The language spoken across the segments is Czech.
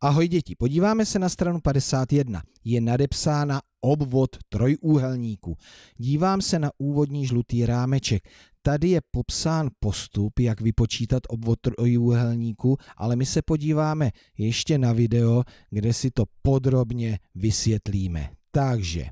Ahoj děti, podíváme se na stranu 51. Je nadepsána obvod trojúhelníku. Dívám se na úvodní žlutý rámeček. Tady je popsán postup, jak vypočítat obvod trojúhelníku, ale my se podíváme ještě na video, kde si to podrobně vysvětlíme. Takže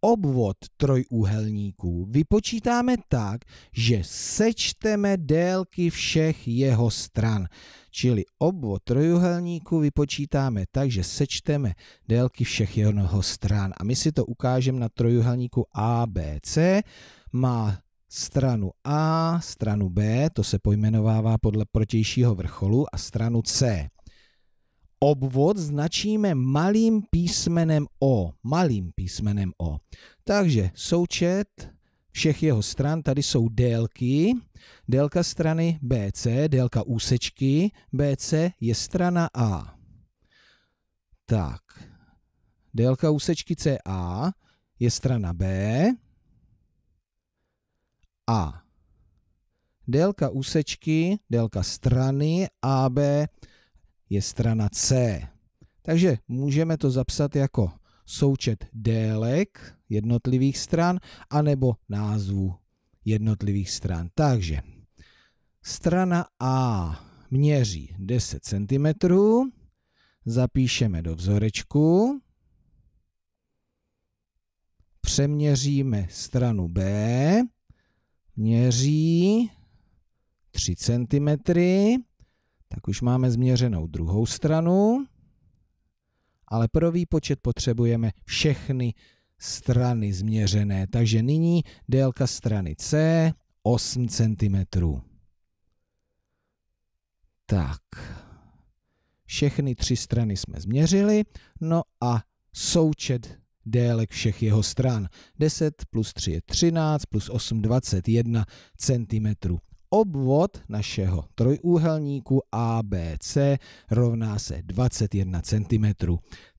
obvod trojúhelníků vypočítáme tak, že sečteme délky všech jeho stran. Čili obvod trojúhelníků vypočítáme tak, že sečteme délky všech jeho stran. A my si to ukážeme na trojúhelníku ABC. Má stranu A, stranu B, to se pojmenovává podle protějšího vrcholu, a stranu C obvod značíme malým písmenem O. Malým písmenem O. Takže součet všech jeho stran, tady jsou délky. Délka strany BC, délka úsečky BC je strana A. Tak, délka úsečky CA je strana B. A. Délka úsečky, délka strany AB je strana C. Takže můžeme to zapsat jako součet délek jednotlivých stran anebo názvu jednotlivých stran. Takže strana A měří 10 cm, zapíšeme do vzorečku, přeměříme stranu B, měří 3 cm, tak už máme změřenou druhou stranu, ale pro výpočet potřebujeme všechny strany změřené. Takže nyní délka strany C 8 cm. Tak, všechny tři strany jsme změřili, no a součet délek všech jeho stran. 10 plus 3 je 13, plus 8 21 cm Obvod našeho trojúhelníku ABC rovná se 21 cm.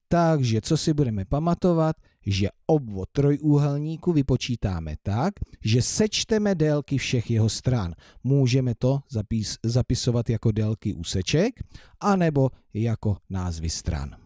Takže co si budeme pamatovat, že obvod trojúhelníku vypočítáme tak, že sečteme délky všech jeho stran. Můžeme to zapis, zapisovat jako délky úseček, anebo jako názvy stran.